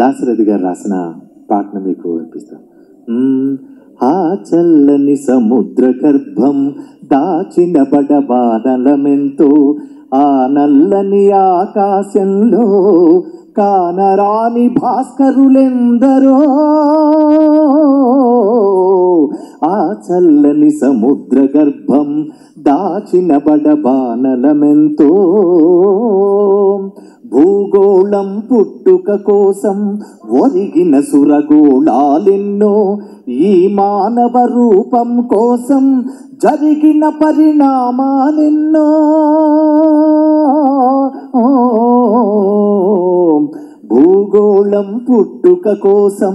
దాశరథి గారు రాసిన పాటను మీకు వినిపిస్తాను ఆ చల్లని సముద్ర గర్భం దాచిన బడ బాధలమెంతో ఆ నల్లని ఆకాశంలో కానరాని భాస్కరులెందరో ఆ చల్లని సముద్ర గర్భం దాచిన బడ బాణలమెంతో భూగోళం పుట్టుక కోసం ఒరిగిన సురగోళాలెన్నో ఈ మానవ రూపం కోసం జరిగిన పరిణామాలెన్నో భూగోళం పుట్టుక కోసం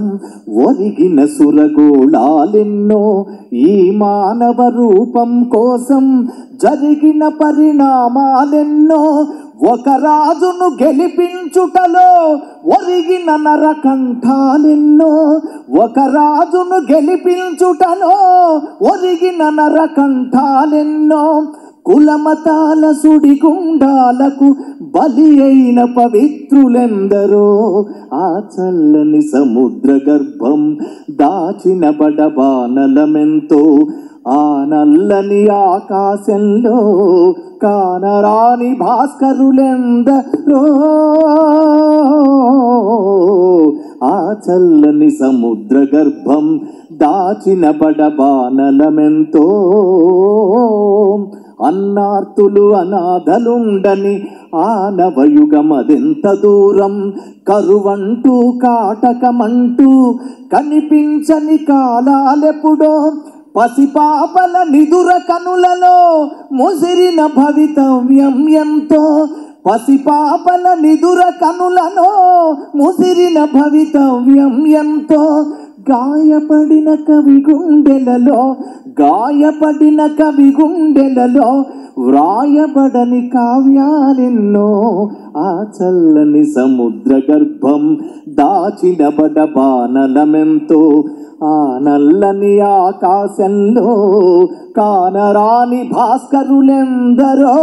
ఒరిగిన సురగోళాలెన్నో ఈ మానవ రూపం కోసం జరిగిన పరిణామాలెన్నో ఒక రాజును గెలిపించుటలో ఒరిగిన నరకంఠాలెన్నో ఒక రాజును గెలిపించుటలో ఒరిగిన నరకంఠాలెన్నో కులమతాల సుడిగుండాలకు బలి అయిన పవిత్రులెందరో ఆ చల్లని సముద్ర గర్భం దాచిన బడబానలమెంతో ఆ నల్లని ఆకాశంలో కానరాని భాస్కరులెందరో ఆ చల్లని సముద్ర గర్భం దాచిన బడబానలమెంతో అన్నార్తులు అనాథలుండని ఆనవయుగమదెంత దూరం కరువంటూ కాటకమంటూ కనిపించని కాలాలెప్పుడో పసిపాపల నిదుర కనులలో ముసిరిన భవితవ్యం ఎంతో పసిపాపల నిదుర కనులలో ముసిరిన భవితవ్యం ఎంతో గాయపడిన కవి గుండెలలో గాయపడిన కవి గుండెలలో వ్రాయబడని కావ్యాలెన్నో ఆ చల్లని సముద్ర గర్భం దాచిన బడ బాణలమెంతో ఆ నల్లని ఆకాశంలో కానరాని భాస్కరులెందరో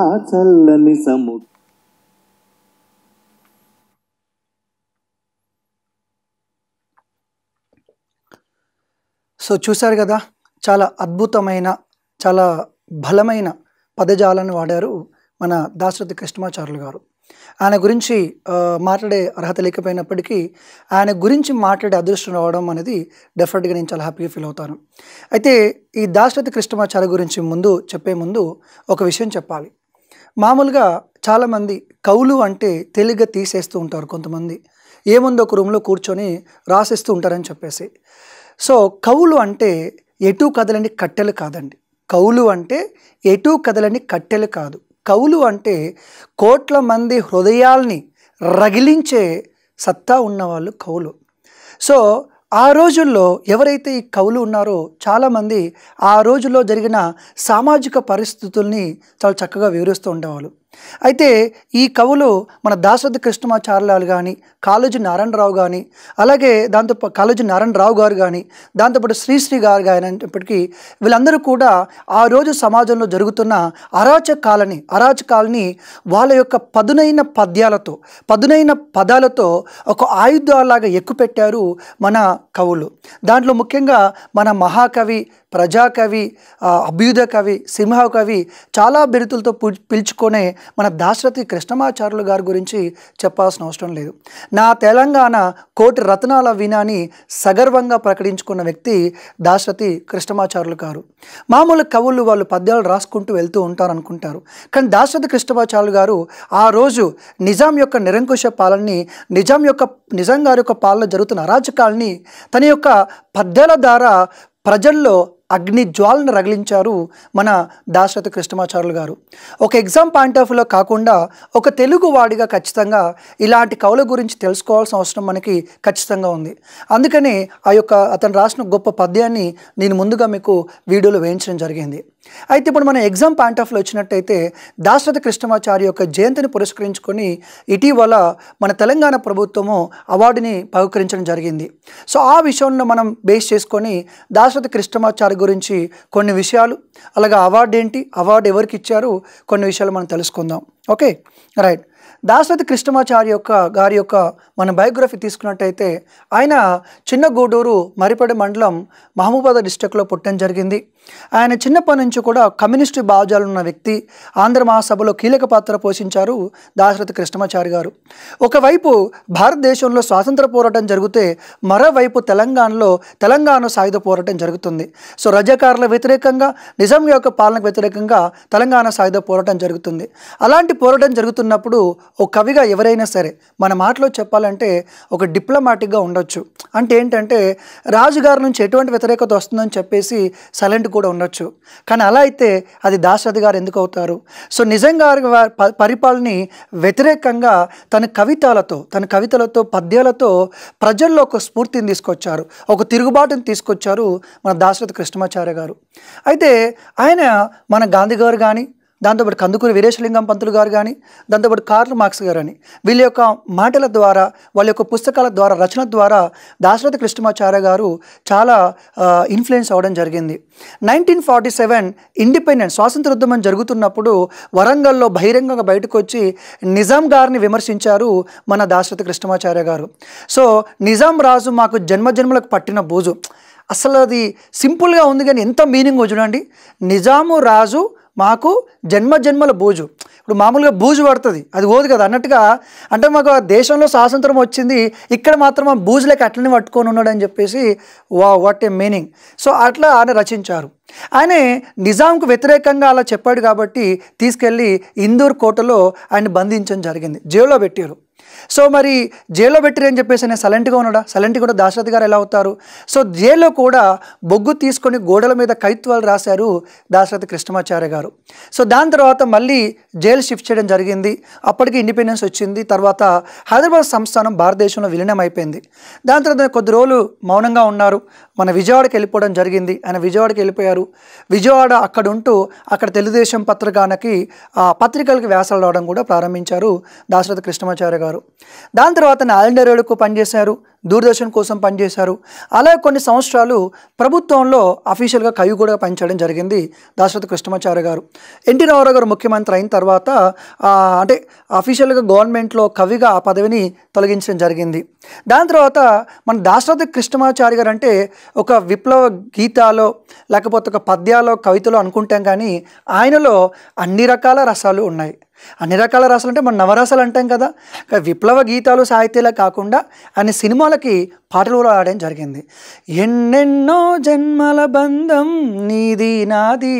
ఆ చల్లని సముద్ర సో చూశారు కదా చాలా అద్భుతమైన చాలా బలమైన పదజాలను వాడారు మన దాశరథి కృష్ణమాచారులు గారు ఆయన గురించి మాట్లాడే అర్హత లేకపోయినప్పటికీ ఆయన గురించి మాట్లాడే అదృష్టం రావడం అనేది డెఫినెట్గా నేను చాలా హ్యాపీగా ఫీల్ అవుతాను అయితే ఈ దాశరథి కృష్ణమాచార్య గురించి ముందు చెప్పే ముందు ఒక విషయం చెప్పాలి మామూలుగా చాలామంది కవులు అంటే తెలుగుగా తీసేస్తూ ఉంటారు కొంతమంది ఏముందో ఒక రూమ్లో కూర్చొని రాసిస్తూ ఉంటారని చెప్పేసి సో కవులు అంటే ఎటు కదలని కట్టెలు కాదండి కవులు అంటే ఎటు కదలని కట్టెలు కాదు కవులు అంటే కోట్ల మంది హృదయాల్ని రగిలించే సత్తా ఉన్నవాళ్ళు కవులు సో ఆ రోజుల్లో ఎవరైతే ఈ కవులు ఉన్నారో చాలామంది ఆ రోజుల్లో జరిగిన సామాజిక పరిస్థితుల్ని చాలా చక్కగా వివరిస్తూ ఉండేవాళ్ళు అయితే ఈ కవులు మన దాశరథ కృష్ణమాచార్యాలు కానీ కాలేజీ నారాయణరావు కానీ అలాగే దాంతో కాలేజీ నారాయణరావు గారు కానీ దాంతోపాటు శ్రీశ్రీ గారు కానీ అనేటప్పటికీ వీళ్ళందరూ కూడా ఆ రోజు సమాజంలో జరుగుతున్న అరాచకాలని అరాచకాలని వాళ్ళ యొక్క పదునైన పద్యాలతో పదునైన పదాలతో ఒక ఆయుధాలాగా ఎక్కుపెట్టారు మన కవులు దాంట్లో ముఖ్యంగా మన మహాకవి ప్రజాకవి అభ్యుద కవి కవి చాలా బిరుతులతో పిలుచుకునే మన దాశరథి కృష్ణమాచార్యులు గారి గురించి చెప్పాల్సిన అవసరం లేదు నా తెలంగాణ కోటి రత్నాల వీణాని సగర్వంగా ప్రకటించుకున్న వ్యక్తి దాశరథి కృష్ణమాచార్యులు గారు మామూలు కవులు వాళ్ళు పద్యాలు రాసుకుంటూ వెళ్తూ ఉంటారు అనుకుంటారు కానీ దాశరథి కృష్ణమాచార్యులు గారు ఆ రోజు నిజాం యొక్క నిరంకుశ పాలనని నిజాం యొక్క నిజాం గారి యొక్క పాలన జరుగుతున్న అరాచకాలని తన యొక్క పద్యాల ద్వారా ప్రజల్లో అగ్ని జ్వాలను రగిలించారు మన దాశరథ కృష్ణమాచారులు గారు ఒక ఎగ్జామ్ పాయింట్ ఆఫ్ వ్యూలో కాకుండా ఒక తెలుగు వాడిగా ఖచ్చితంగా ఇలాంటి కవుల గురించి తెలుసుకోవాల్సిన అవసరం మనకి ఖచ్చితంగా ఉంది అందుకని ఆ యొక్క అతను రాసిన గొప్ప పద్యాన్ని నేను ముందుగా మీకు వీడియోలో వేయించడం జరిగింది అయితే ఇప్పుడు మన ఎగ్జామ్ పాయింట్ ఆఫ్లో వచ్చినట్టయితే దాశరథ కృష్ణమాచార్య యొక్క జయంతిని పురస్కరించుకొని ఇటీవల మన తెలంగాణ ప్రభుత్వము అవార్డుని బహుకరించడం జరిగింది సో ఆ విషయంలో మనం బేస్ చేసుకొని దాశరథ కృష్ణమాచార్య గురించి కొన్ని విషయాలు అలాగే అవార్డు ఏంటి అవార్డు ఎవరికి ఇచ్చారు కొన్ని విషయాలు మనం తెలుసుకుందాం ఓకే రైట్ దాశరథి కృష్ణమాచార్య యొక్క గారి యొక్క మన బయోగ్రఫీ తీసుకున్నట్టయితే ఆయన చిన్న గూడూరు మరిపడి మండలం మహబూబాద్ డిస్టిక్లో పుట్టడం జరిగింది ఆయన చిన్నప్పటి నుంచి కూడా కమ్యూనిస్టు భావజాలు ఉన్న వ్యక్తి ఆంధ్ర మహాసభలో కీలక పాత్ర పోషించారు దాశరథి కృష్ణమాచారి గారు ఒకవైపు భారతదేశంలో స్వాతంత్ర పోరాటం జరిగితే మరోవైపు తెలంగాణలో తెలంగాణ సాయుధ పోరాటం జరుగుతుంది సో రజాకారుల వ్యతిరేకంగా నిజం యొక్క పాలనకు వ్యతిరేకంగా తెలంగాణ సాయుధ పోరాటం జరుగుతుంది అలాంటి పోరాటం జరుగుతున్నప్పుడు ఒక కవిగా ఎవరైనా సరే మన మాటలో చెప్పాలంటే ఒక డిప్లొమాటిక్గా ఉండొచ్చు అంటే ఏంటంటే రాజుగారి నుంచి ఎటువంటి వ్యతిరేకత వస్తుందని చెప్పేసి సైలెంట్ కూడా ఉండొచ్చు కానీ అలా అయితే అది దాశరథి గారు ఎందుకు అవుతారు సో నిజంగా పరిపాలని వ్యతిరేకంగా తన కవితలతో తన కవితలతో పద్యాలతో ప్రజల్లో ఒక స్ఫూర్తిని తీసుకొచ్చారు ఒక తిరుగుబాటుని తీసుకొచ్చారు మన దాశరథ కృష్ణమాచార్య గారు అయితే ఆయన మన గాంధీ గారు కానీ దాంతోపాటు కందుకూరి వీరేశలింగం పంతులు గారు కానీ దాంతోపాటు కార్ల మార్క్స్ గారు అని వీళ్ళ యొక్క మాటల ద్వారా వాళ్ళ యొక్క పుస్తకాల ద్వారా రచన ద్వారా దాశరథ కృష్ణమాచార్య గారు చాలా ఇన్ఫ్లుయెన్స్ అవ్వడం జరిగింది నైన్టీన్ ఫార్టీ సెవెన్ ఇండిపెండెంట్ స్వాతంత్ర ఉద్యమం జరుగుతున్నప్పుడు వరంగల్లో బహిరంగంగా బయటకు వచ్చి నిజాం గారిని విమర్శించారు మన దాశరథ కృష్ణమాచార్య గారు సో నిజాం రాజు మాకు జన్మజన్మలకు పట్టిన బూజు అసలు అది సింపుల్గా ఉంది కానీ ఎంత మీనింగ్ చూడండి నిజాము రాజు మాకు జన్మ జన్మల బూజు ఇప్పుడు మామూలుగా బూజు పడుతుంది అది ఓదు కదా అన్నట్టుగా అంటే మాకు ఆ దేశంలో స్వాతంత్రం వచ్చింది ఇక్కడ మాత్రం ఆ బూజులకి అట్లనే పట్టుకొని ఉన్నాడని చెప్పేసి వా వాట్ ఏ మీనింగ్ సో అట్లా ఆయన రచించారు ఆయన నిజాంకు వ్యతిరేకంగా అలా చెప్పాడు కాబట్టి తీసుకెళ్ళి ఇందూర్ కోటలో ఆయన బంధించడం జరిగింది జైల్లో పెట్టారు సో మరి జైల్లో పెట్టిరని చెప్పేసి నేను సైలెంట్గా ఉన్నాడా సైలెంట్ కూడా దాశరథి గారు ఎలా అవుతారు సో జైల్లో కూడా బొగ్గు తీసుకొని గోడల మీద కైత్వాలు రాశారు దాశరథి కృష్ణమాచార్య గారు సో దాని తర్వాత మళ్ళీ జైలు షిఫ్ట్ చేయడం జరిగింది అప్పటికి ఇండిపెండెన్స్ వచ్చింది తర్వాత హైదరాబాద్ సంస్థానం భారతదేశంలో విలీనం అయిపోయింది దాని తర్వాత కొద్ది రోజులు మౌనంగా ఉన్నారు మన విజయవాడకి వెళ్ళిపోవడం జరిగింది ఆయన విజయవాడకి వెళ్ళిపోయారు విజయవాడ అక్కడుంటూ అక్కడ తెలుగుదేశం పత్రికానికి పత్రికలకు వ్యాసాలు రావడం కూడా ప్రారంభించారు దాశరథ కృష్ణమాచార్య గారు దాని తర్వాత ఆయన ఆల్ పనిచేశారు దూరదర్శన్ కోసం పనిచేశారు అలాగే కొన్ని సంవత్సరాలు ప్రభుత్వంలో అఫీషియల్గా కవి కూడా పనిచేయడం జరిగింది దాశరథ కృష్ణమాచార్య గారు ఎన్టీ రామారావు గారు ముఖ్యమంత్రి అయిన తర్వాత అంటే అఫీషియల్గా గవర్నమెంట్లో కవిగా ఆ పదవిని తొలగించడం జరిగింది దాని తర్వాత మన దాశరథ కృష్ణమాచార్య గారు అంటే ఒక విప్లవ గీతాలో లేకపోతే ఒక పద్యాలో కవితలో అనుకుంటాం కానీ ఆయనలో అన్ని రకాల రసాలు ఉన్నాయి అన్ని రకాల రాసలు అంటే మన నవరాసలు అంటాం కదా విప్లవ గీతాలు సాహిత్యాలు కాకుండా ఆయన సినిమాలకి పాటలు కూడా ఆడడం జరిగింది ఎన్నెన్నో జన్మల బంధం నీది నాది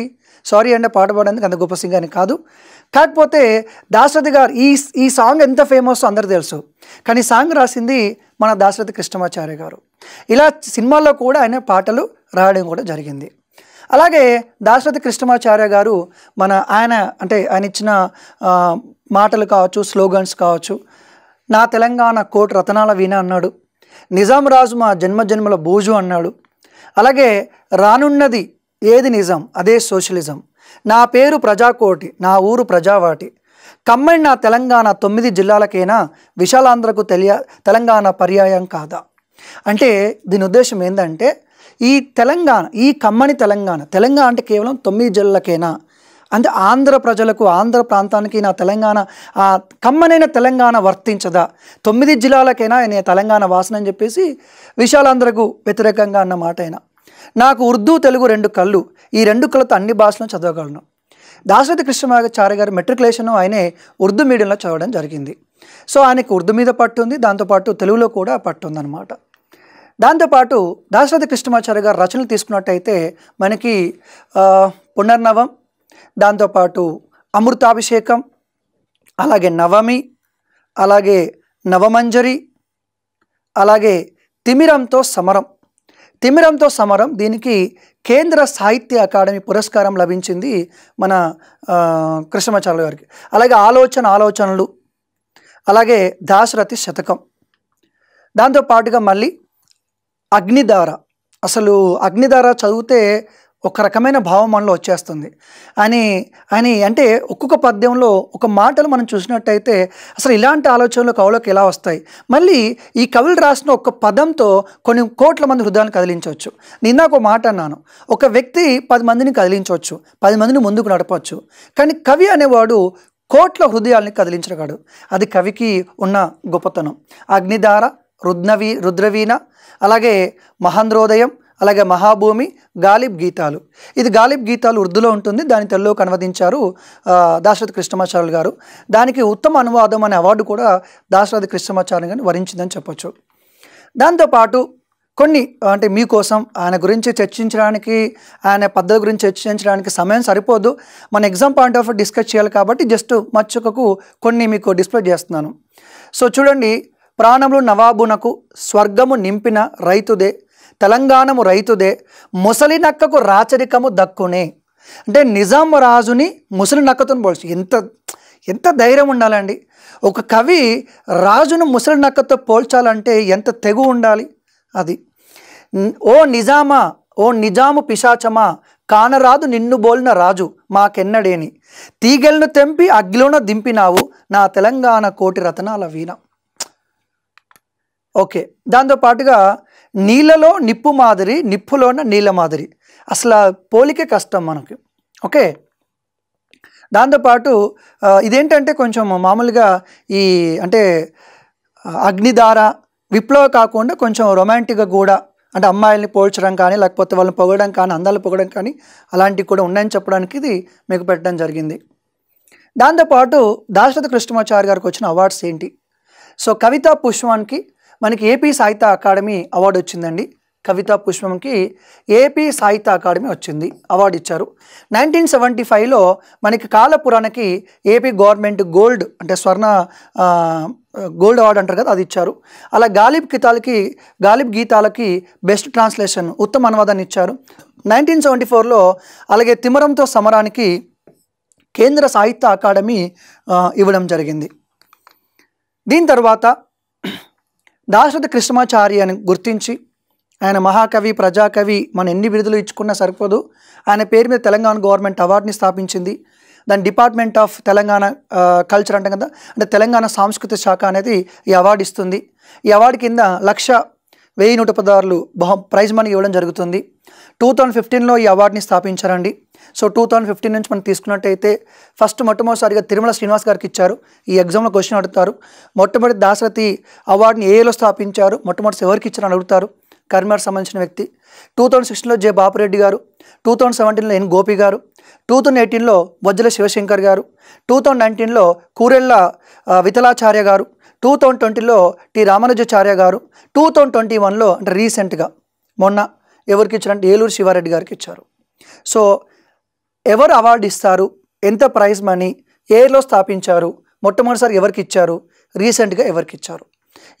సారీ అంటే పాట పాడేందుకు అంత గొప్ప అని కాదు కాకపోతే దాశరథి గారు ఈ ఈ సాంగ్ ఎంత ఫేమస్ అందరు తెలుసు కానీ సాంగ్ రాసింది మన దాశరథి కృష్ణమాచార్య గారు ఇలా సినిమాల్లో కూడా ఆయన పాటలు రాయడం కూడా జరిగింది అలాగే దాశరథి కృష్ణమాచార్య గారు మన ఆయన అంటే ఆయన ఇచ్చిన మాటలు కావచ్చు స్లోగన్స్ కావచ్చు నా తెలంగాణ కోట్ రతనాల వీణ అన్నాడు నిజాం రాజు మా జన్మజన్మల బూజు అన్నాడు అలాగే రానున్నది ఏది నిజం అదే సోషలిజం నా పేరు ప్రజాకోటి నా ఊరు ప్రజావాటి కమ్మడి నా తెలంగాణ తొమ్మిది జిల్లాలకైనా విశాలాంధ్రకు తెలియ తెలంగాణ పర్యాయం కాదా అంటే దీని ఉద్దేశం ఏంటంటే ఈ తెలంగాణ ఈ కమ్మని తెలంగాణ తెలంగాణ అంటే కేవలం తొమ్మిది జిల్లాలకేనా అంటే ఆంధ్ర ప్రజలకు ఆంధ్ర ప్రాంతానికి నా తెలంగాణ ఆ కమ్మనైన తెలంగాణ వర్తించదా తొమ్మిది జిల్లాలకైనా నేను తెలంగాణ వాసన అని చెప్పేసి విశాలాంధ్రకు వ్యతిరేకంగా అన్న మాట అయినా నాకు ఉర్దూ తెలుగు రెండు కళ్ళు ఈ రెండు కళ్ళతో అన్ని భాషలను చదవగలను దాశరథి కృష్ణమాచార్య గారి మెట్రికులేషన్ ఆయనే ఉర్దూ మీడియంలో చదవడం జరిగింది సో ఆయనకు ఉర్దూ మీద పట్టు ఉంది దాంతోపాటు తెలుగులో కూడా పట్టు ఉందన్నమాట దాంతోపాటు దాశరథ కృష్ణమాచార్య గారు రచనలు తీసుకున్నట్టయితే మనకి పునర్నవం దాంతోపాటు అమృతాభిషేకం అలాగే నవమి అలాగే నవమంజరి అలాగే తిమిరంతో సమరం తిమిరంతో సమరం దీనికి కేంద్ర సాహిత్య అకాడమీ పురస్కారం లభించింది మన కృష్ణమాచార్య గారికి అలాగే ఆలోచన ఆలోచనలు అలాగే దాశరథి శతకం దాంతో పాటుగా మళ్ళీ అగ్నిధార అసలు అగ్నిధార చదివితే ఒక రకమైన భావం మనలో వచ్చేస్తుంది అని అని అంటే ఒక్కొక్క పద్యంలో ఒక మాటలు మనం చూసినట్టయితే అసలు ఇలాంటి ఆలోచనలు కవులకు ఎలా వస్తాయి మళ్ళీ ఈ కవులు రాసిన ఒక పదంతో కొన్ని కోట్ల మంది హృదయాన్ని కదిలించవచ్చు నిన్న ఒక మాట అన్నాను ఒక వ్యక్తి పది మందిని కదిలించవచ్చు పది మందిని ముందుకు నడపవచ్చు కానీ కవి అనేవాడు కోట్ల హృదయాల్ని కదిలించగాడు అది కవికి ఉన్న గొప్పతనం అగ్నిధార రుద్నవీ రుద్రవీణ అలాగే మహాంధ్రోదయం అలాగే మహాభూమి గాలిబ్ గీతాలు ఇది గాలిబ్ గీతాలు ఉర్దూలో ఉంటుంది దాని తెలుగులోకి అనువదించారు దాశరథి కృష్ణమాచార్యులు గారు దానికి ఉత్తమ అనువాదం అనే అవార్డు కూడా దాశరథి కృష్ణమాచార్యులు గారిని వరించిందని చెప్పొచ్చు దాంతోపాటు కొన్ని అంటే మీకోసం ఆయన గురించి చర్చించడానికి ఆయన పద్ధతి గురించి చర్చించడానికి సమయం సరిపోదు మన ఎగ్జామ్ పాయింట్ ఆఫ్ డిస్కస్ చేయాలి కాబట్టి జస్ట్ మచ్చుకకు కొన్ని మీకు డిస్ప్లే చేస్తున్నాను సో చూడండి ప్రాణములు నవాబునకు స్వర్గము నింపిన రైతుదే తెలంగాణము రైతుదే ముసలి నక్కకు రాచరికము దక్కునే అంటే నిజాం రాజుని ముసలి నక్కతో పోల్చి ఎంత ఎంత ధైర్యం ఉండాలండి ఒక కవి రాజును ముసలి నక్కతో పోల్చాలంటే ఎంత తెగు ఉండాలి అది ఓ నిజామా ఓ నిజాము పిశాచమా కానరాదు నిన్ను బోలిన రాజు మాకెన్నడేని తీగెలను తెంపి అగ్గిలోన దింపినావు నా తెలంగాణ కోటి రతనాల వీణ ఓకే దాంతోపాటుగా నీళ్ళలో నిప్పు మాదిరి నిప్పులోన నీళ్ళ మాదిరి అసలు పోలికే కష్టం మనకి ఓకే దాంతోపాటు ఇదేంటంటే కొంచెం మామూలుగా ఈ అంటే అగ్నిధార విప్లవ కాకుండా కొంచెం రొమాంటిక్గా కూడా అంటే అమ్మాయిల్ని పోల్చడం కానీ లేకపోతే వాళ్ళని పొగడం కానీ అందాలు పొగడం కానీ అలాంటివి కూడా ఉన్నాయని చెప్పడానికి ఇది మీకు పెట్టడం జరిగింది దాంతోపాటు దాశరథ కృష్ణమాచార్య గారికి వచ్చిన అవార్డ్స్ ఏంటి సో కవితా పుష్పానికి మనకి ఏపీ సాహిత్య అకాడమీ అవార్డు వచ్చిందండి కవితా పుష్పంకి ఏపీ సాహిత్య అకాడమీ వచ్చింది అవార్డు ఇచ్చారు నైన్టీన్ సెవెంటీ ఫైవ్లో మనకి కాలపురానికి ఏపీ గవర్నమెంట్ గోల్డ్ అంటే స్వర్ణ గోల్డ్ అవార్డు అంటారు కదా అది ఇచ్చారు అలా గాలిబ్ గీతాలకి గాలిబ్ గీతాలకి బెస్ట్ ట్రాన్స్లేషన్ ఉత్తమ అనువాదాన్ని ఇచ్చారు నైన్టీన్ సెవెంటీ ఫోర్లో అలాగే తిమరంతో సమరానికి కేంద్ర సాహిత్య అకాడమీ ఇవ్వడం జరిగింది దీని తర్వాత దాశరథ కృష్ణమాచార్యని గుర్తించి ఆయన మహాకవి ప్రజాకవి మన ఎన్ని విడుదలు ఇచ్చుకున్నా సరిపోదు ఆయన పేరు మీద తెలంగాణ గవర్నమెంట్ అవార్డుని స్థాపించింది దాని డిపార్ట్మెంట్ ఆఫ్ తెలంగాణ కల్చర్ అంటే కదా అంటే తెలంగాణ సాంస్కృతిక శాఖ అనేది ఈ అవార్డు ఇస్తుంది ఈ అవార్డు కింద లక్ష వెయ్యి నూట పదహారులు బహు ప్రైజ్ మనీ ఇవ్వడం జరుగుతుంది టూ థౌజండ్ ఫిఫ్టీన్లో ఈ అవార్డుని స్థాపించారండి సో టూ థౌజండ్ ఫిఫ్టీన్ నుంచి మనం తీసుకున్నట్టయితే ఫస్ట్ మొట్టమొదటిసారిగా తిరుమల శ్రీనివాస్ గారికి ఇచ్చారు ఈ ఎగ్జామ్లో క్వశ్చన్ అడుగుతారు మొట్టమొదటి దాశరథి అవార్డుని ఏఏలో స్థాపించారు మొట్టమొదటి ఎవరికి ఇచ్చారని అడుగుతారు కర్మర్ సంబంధించిన వ్యక్తి టూ థౌజండ్ సిక్స్టీన్లో జే బాపురెడ్డి గారు టూ థౌజండ్ సెవెంటీన్లో ఎన్ గోపి గారు టూ థౌజండ్ ఎయిటీన్లో బొజ్జల శివశంకర్ గారు టూ థౌజండ్ నైన్టీన్లో కూరెళ్ళ వితలాచార్య గారు టూ థౌజండ్ ట్వంటీలో T Ramanujacharya garu two thousand twenty వన్లో అంటే రీసెంట్గా మొన్న ఎవరికి ఇచ్చారంటే ఏలూరు శివారెడ్డి గారికి ఇచ్చారు సో ఎవరు అవార్డు ఇస్తారు ఎంత ప్రైజ్ మనీ ఏలో స్థాపించారు మొట్టమొదటిసారి ఎవరికి ఇచ్చారు రీసెంట్గా ఎవరికి ఇచ్చారు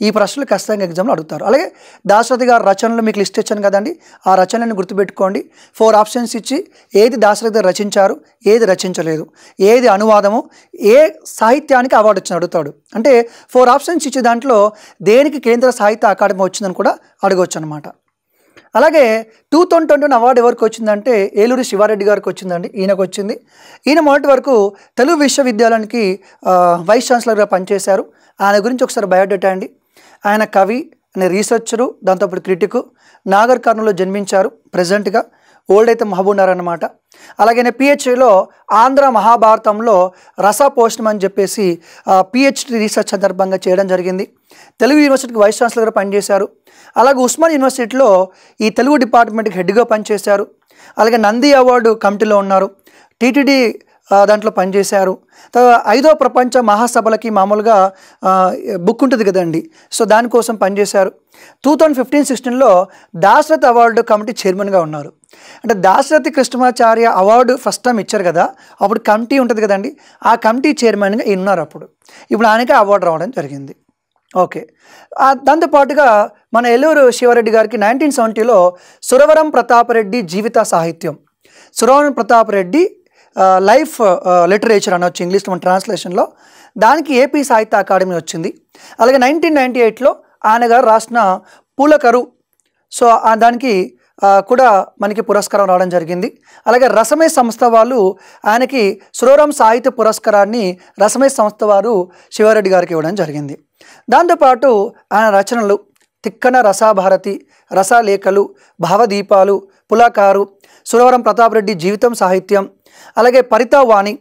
ఈ ప్రశ్నలు ఖచ్చితంగా ఎగ్జామ్లో అడుగుతారు అలాగే దాశరథి గారి రచనలు మీకు లిస్ట్ ఇచ్చాను కదండి ఆ రచనలను గుర్తుపెట్టుకోండి ఫోర్ ఆప్షన్స్ ఇచ్చి ఏది దాశరథి గారు రచించారు ఏది రచించలేదు ఏది అనువాదము ఏ సాహిత్యానికి అవార్డు వచ్చిన అడుగుతాడు అంటే ఫోర్ ఆప్షన్స్ ఇచ్చే దాంట్లో దేనికి కేంద్ర సాహిత్య అకాడమీ వచ్చిందని కూడా అడగవచ్చు అనమాట అలాగే టూ థౌజండ్ ట్వంటీ అవార్డు ఎవరికి వచ్చిందంటే ఏలూరి శివారెడ్డి గారికి వచ్చిందండి ఈయనకు వచ్చింది ఈయన మొదటి వరకు తెలుగు విశ్వవిద్యాలయానికి వైస్ ఛాన్సలర్గా పనిచేశారు ఆయన గురించి ఒకసారి బయోడేటా అండి ఆయన కవి అనే రీసెర్చరు దాంతోపాటు క్రిటికు నాగర్ కర్నూలులో జన్మించారు ప్రజెంట్గా ఓల్డ్ అయితే మహబూబ్నగర్ అనమాట అలాగనే పిహెచ్లో ఆంధ్ర మహాభారతంలో రస పోస్టమ్ అని చెప్పేసి పిహెచ్డి రీసెర్చ్ సందర్భంగా చేయడం జరిగింది తెలుగు యూనివర్సిటీకి వైస్ ఛాన్సలర్గా పనిచేశారు అలాగే ఉస్మాన్ యూనివర్సిటీలో ఈ తెలుగు డిపార్ట్మెంట్కి హెడ్గా పనిచేశారు అలాగే నంది అవార్డు కమిటీలో ఉన్నారు టీటీడీ దాంట్లో పనిచేశారు ఐదో ప్రపంచ మహాసభలకి మామూలుగా బుక్ ఉంటుంది కదండి సో దానికోసం పనిచేశారు టూ థౌజండ్ ఫిఫ్టీన్ సిక్స్టీన్లో దాశరథ్ అవార్డు కమిటీ చైర్మన్గా ఉన్నారు అంటే Dasarathi Krishnamacharya award first time ఇచ్చారు కదా అప్పుడు కమిటీ ఉంటుంది కదండి ఆ కమిటీ చైర్మన్గా ఉన్నారు అప్పుడు ఇప్పుడు ఆయనకే అవార్డు రావడం జరిగింది ఓకే దాంతోపాటుగా మన ఎల్లూరు శివారెడ్డి గారికి నైన్టీన్ సెవెంటీలో సురవరం ప్రతాపరెడ్డి జీవిత సాహిత్యం సురవరం ప్రతాపరెడ్డి లైఫ్ లిటరేచర్ అనొచ్చు ఇంగ్లీష్లో మన ట్రాన్స్లేషన్లో దానికి ఏపీ సాహిత్య అకాడమీ వచ్చింది అలాగే నైన్టీన్ నైంటీ ఎయిట్లో ఆయన గారు రాసిన పూలకరు సో దానికి కూడా మనకి పురస్కారం రావడం జరిగింది అలాగే రసమే సంస్థ వాళ్ళు ఆయనకి సురోరం సాహిత్య పురస్కారాన్ని రసమే సంస్థ వారు శివారెడ్డి గారికి ఇవ్వడం జరిగింది దాంతోపాటు ఆయన రచనలు తిక్కన రసాభారతి రసాలేఖలు భావదీపాలు పులాకారు సురవరం రెడ్డి జీవితం సాహిత్యం అలాగే పరితవాణి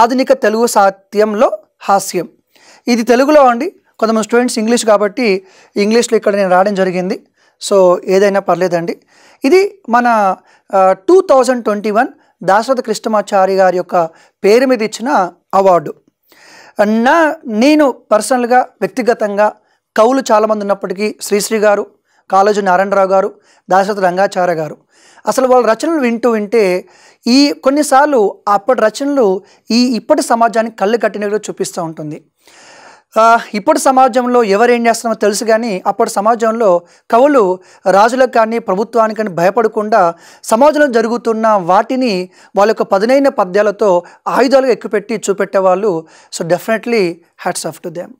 ఆధునిక తెలుగు సాహిత్యంలో హాస్యం ఇది తెలుగులో అండి కొంతమంది స్టూడెంట్స్ ఇంగ్లీష్ కాబట్టి ఇంగ్లీష్లో ఇక్కడ నేను రావడం జరిగింది సో ఏదైనా పర్లేదండి ఇది మన two thousand twenty one Dasaratha Krishnamachari గారి యొక్క పేరు మీద ఇచ్చిన అవార్డు నా నేను పర్సనల్గా వ్యక్తిగతంగా కవులు చాలామంది ఉన్నప్పటికీ శ్రీశ్రీ గారు కాలేజీ నారాయణరావు గారు దాశరథ రంగాచార్య గారు అసలు వాళ్ళ రచనలు వింటూ వింటే ఈ కొన్నిసార్లు అప్పటి రచనలు ఈ ఇప్పటి సమాజానికి కళ్ళు కట్టినట్లు చూపిస్తూ ఉంటుంది ఇప్పటి సమాజంలో ఎవరు ఏం చేస్తున్నారో తెలుసు కానీ అప్పటి సమాజంలో కవులు రాజులకు కానీ ప్రభుత్వానికి కానీ భయపడకుండా సమాజంలో జరుగుతున్న వాటిని వాళ్ళ యొక్క పదునైన పద్యాలతో ఆయుధాలుగా ఎక్కుపెట్టి చూపెట్టేవాళ్ళు so definitely hats off to them